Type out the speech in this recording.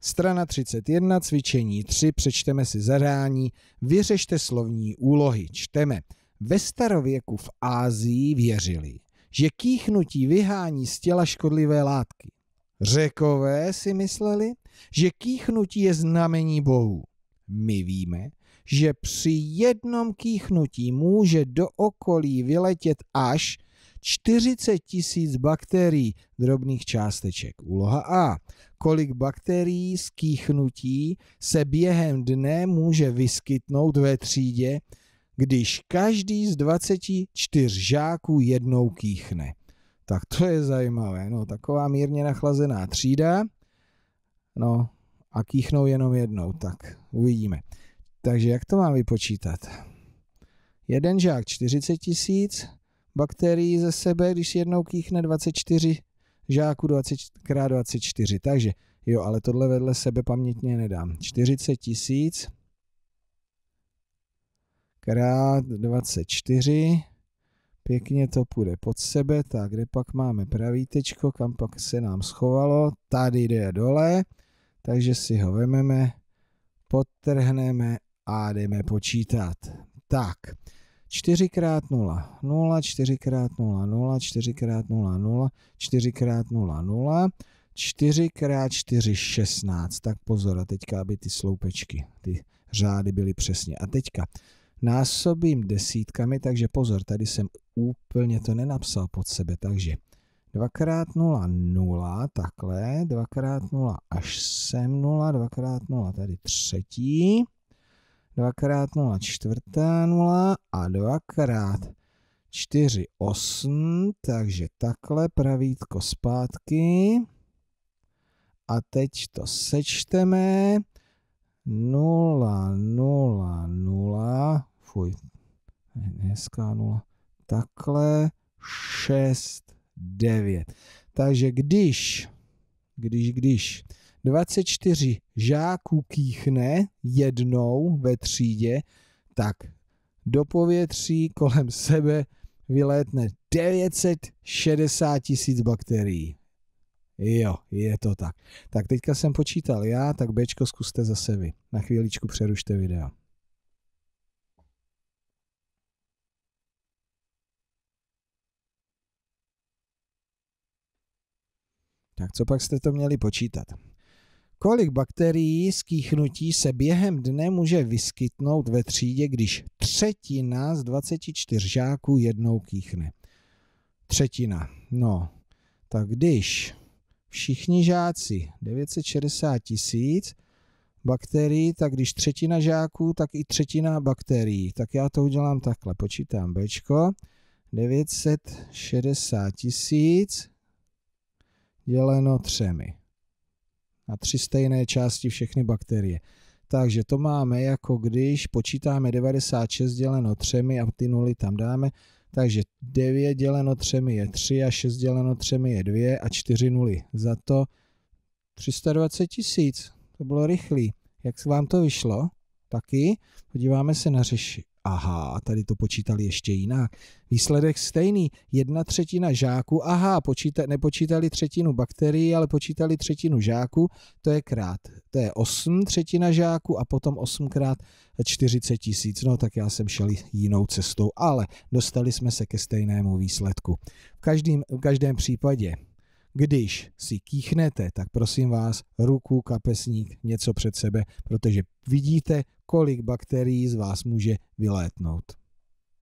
Strana 31, cvičení 3, přečteme si zadání, vyřešte slovní úlohy. Čteme, ve starověku v Ázii věřili, že kýchnutí vyhání z těla škodlivé látky. Řekové si mysleli, že kýchnutí je znamení bohu. My víme, že při jednom kýchnutí může do okolí vyletět až 40 tisíc bakterií drobných částeček. Úloha A kolik bakterií skýchnutí se během dne může vyskytnout ve třídě, když každý z 24 žáků jednou kýchne. Tak to je zajímavé. No, taková mírně nachlazená třída. No, a kýchnou jenom jednou, tak uvidíme. Takže jak to mám vypočítat? Jeden žák 40 tisíc bakterií ze sebe, když jednou kýchne 24 žáků 20x24, takže jo, ale tohle vedle sebe pamětně nedám. 40 tisíc krát 24, pěkně to půjde pod sebe, tak kde pak máme pravítečko, kam pak se nám schovalo, tady jde dole, takže si ho vememe, podtrhneme a jdeme počítat. Tak, 4x0, 0, 4x0, 0, 4x0, 0, 4x0, 0, 4x4, 16. Tak pozor, a teďka, aby ty sloupečky, ty řády byly přesně. A teďka násobím desítkami, takže pozor, tady jsem úplně to nenapsal pod sebe, takže 2x0, 0, takhle, 2x0 až sem 0, 2x0 tady třetí, dvakrát 0 čtvrtá 0 a dvakrát 4 8, takže takhle pravítko zpátky. A teď to sečteme. 0, 0, 0, fuj, hezká 0, takhle 6, 9. Takže když, když, když 24 žáků kýchne jednou ve třídě, tak do povětří kolem sebe vylétne 960 tisíc bakterií. Jo, je to tak. Tak teďka jsem počítal já, tak Bčko zkuste zase vy. Na chvíličku přerušte video. Tak co pak jste to měli počítat? Kolik bakterií z kýchnutí se během dne může vyskytnout ve třídě, když třetina z 24 žáků jednou kýchne? Třetina. No, tak když všichni žáci 960 tisíc bakterií, tak když třetina žáků, tak i třetina bakterií. Tak já to udělám takhle, počítám B. 960 tisíc děleno třemi na tři stejné části všechny bakterie. Takže to máme jako když počítáme 96 děleno 3 a ty nuly tam dáme, takže 9 děleno 3 je 3 a 6 děleno 3 je 2 a 4 nuly. Za to 320 tisíc. To bylo rychlý. Jak se vám to vyšlo? Taky. Podíváme se na řeši, aha, tady to počítali ještě jinak. Výsledek stejný, jedna třetina žáků, aha, počíta, nepočítali třetinu bakterií, ale počítali třetinu žáků, to je krát, to je 8 třetina žáků a potom 8 krát 40 tisíc, no tak já jsem šel jinou cestou, ale dostali jsme se ke stejnému výsledku. V každém, v každém případě když si kýchnete, tak prosím vás, ruku, kapesník, něco před sebe, protože vidíte, kolik bakterií z vás může vylétnout.